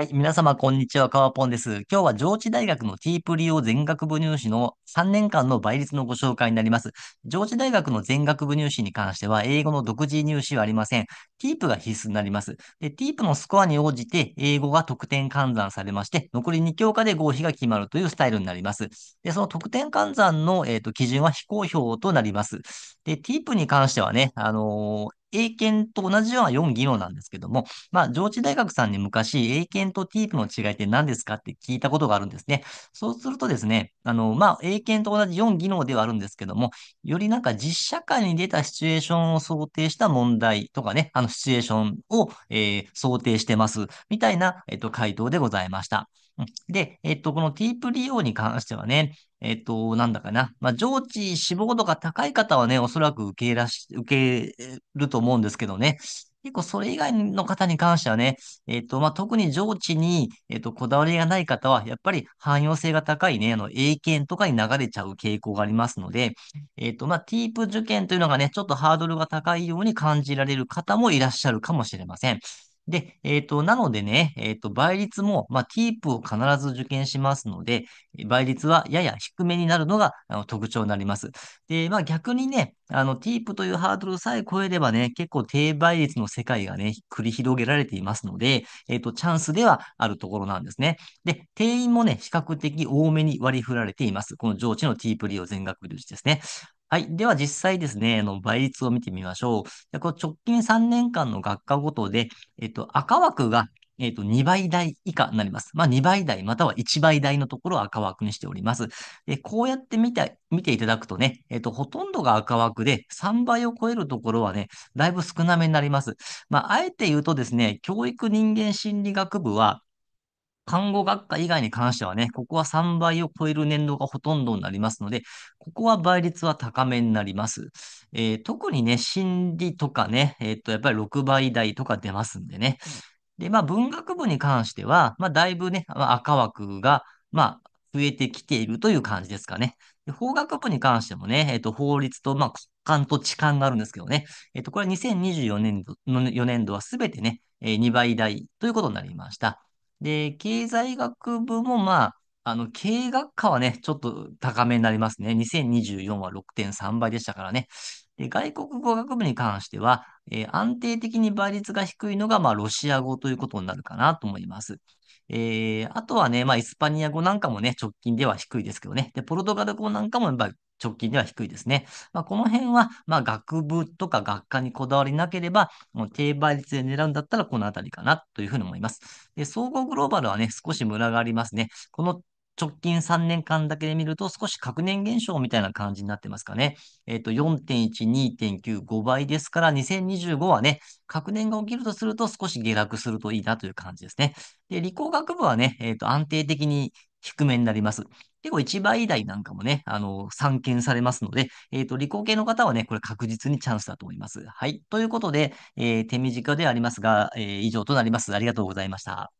はい、皆様、こんにちは。かわぽんです。今日は上智大学のティープ利用全学部入試の3年間の倍率のご紹介になります。上智大学の全学部入試に関しては、英語の独自入試はありません。ティープが必須になります。で、ティープのスコアに応じて、英語が得点換算されまして、残り2教科で合否が決まるというスタイルになります。で、その得点換算の、えーと、と基準は非公表となります。で、ティープに関してはね、あのー英検と同じような4技能なんですけども、まあ、上智大学さんに昔、英検とティープの違いって何ですかって聞いたことがあるんですね。そうするとですね、あの、まあ、英検と同じ4技能ではあるんですけども、よりなんか実社会に出たシチュエーションを想定した問題とかね、あの、シチュエーションを、えー、想定してます、みたいな、えっと、回答でございました。で、えっと、このティープ利用に関してはね、えっ、と、なんだかな。まあ、上智志望度が高い方はね、おそらく受けらし、受けると思うんですけどね。結構それ以外の方に関してはね、えっ、と、まあ、特に上智に、えっ、と、こだわりがない方は、やっぱり汎用性が高いね、あの、英検とかに流れちゃう傾向がありますので、えっ、と、まあ、ティープ受験というのがね、ちょっとハードルが高いように感じられる方もいらっしゃるかもしれません。で、えっ、ー、と、なのでね、えっ、ー、と、倍率も、まあ、TEEP を必ず受験しますので、倍率はやや低めになるのがあの特徴になります。で、まあ、逆にね、あの、t ィープというハードルさえ超えればね、結構低倍率の世界がね、繰り広げられていますので、えっ、ー、と、チャンスではあるところなんですね。で、定員もね、比較的多めに割り振られています。この上智の t ープ p 利用全額留置ですね。はい。では実際ですね、あの倍率を見てみましょう。でこ直近3年間の学科ごとで、えっと、赤枠が、えっと、2倍台以下になります。まあ、2倍台または1倍台のところを赤枠にしております。で、こうやって見て、見ていただくとね、えっと、ほとんどが赤枠で、3倍を超えるところはね、だいぶ少なめになります。まあ、あえて言うとですね、教育人間心理学部は、看護学科以外に関してはね、ここは3倍を超える年度がほとんどになりますので、ここは倍率は高めになります。えー、特にね、心理とかね、えー、っと、やっぱり6倍台とか出ますんでね。で、まあ、文学部に関しては、まあ、だいぶね、まあ、赤枠が、まあ、増えてきているという感じですかね。で法学部に関してもね、えっ、ー、と、法律と、まあ、と痴漢があるんですけどね。えっ、ー、と、これは2024年度の4年度はすべてね、えー、2倍台ということになりました。で、経済学部もまあ、あの、経営学科はね、ちょっと高めになりますね。2024は6.3倍でしたからね。で、外国語学部に関しては、えー、安定的に倍率が低いのが、まあ、ロシア語ということになるかなと思います。えー、あとはね、まあ、イスパニア語なんかもね、直近では低いですけどね。で、ポルトガル語なんかも、やっぱり直近では低いですね。まあ、この辺は、ま学部とか学科にこだわりなければ、もう低倍率で狙うんだったらこの辺りかなというふうに思います。で、総合グローバルはね、少しムラがありますね。この直近3年間だけで見ると少し確年減少みたいな感じになってますかね。えっ、ー、と、4.1、2.9、5倍ですから、2025はね、確年が起きるとすると少し下落するといいなという感じですね。で、理工学部はね、えっ、ー、と、安定的に低めになります。結構一倍台なんかもね、あの、散見されますので、えっ、ー、と、理工系の方はね、これ確実にチャンスだと思います。はい。ということで、えー、手短ではありますが、えー、以上となります。ありがとうございました。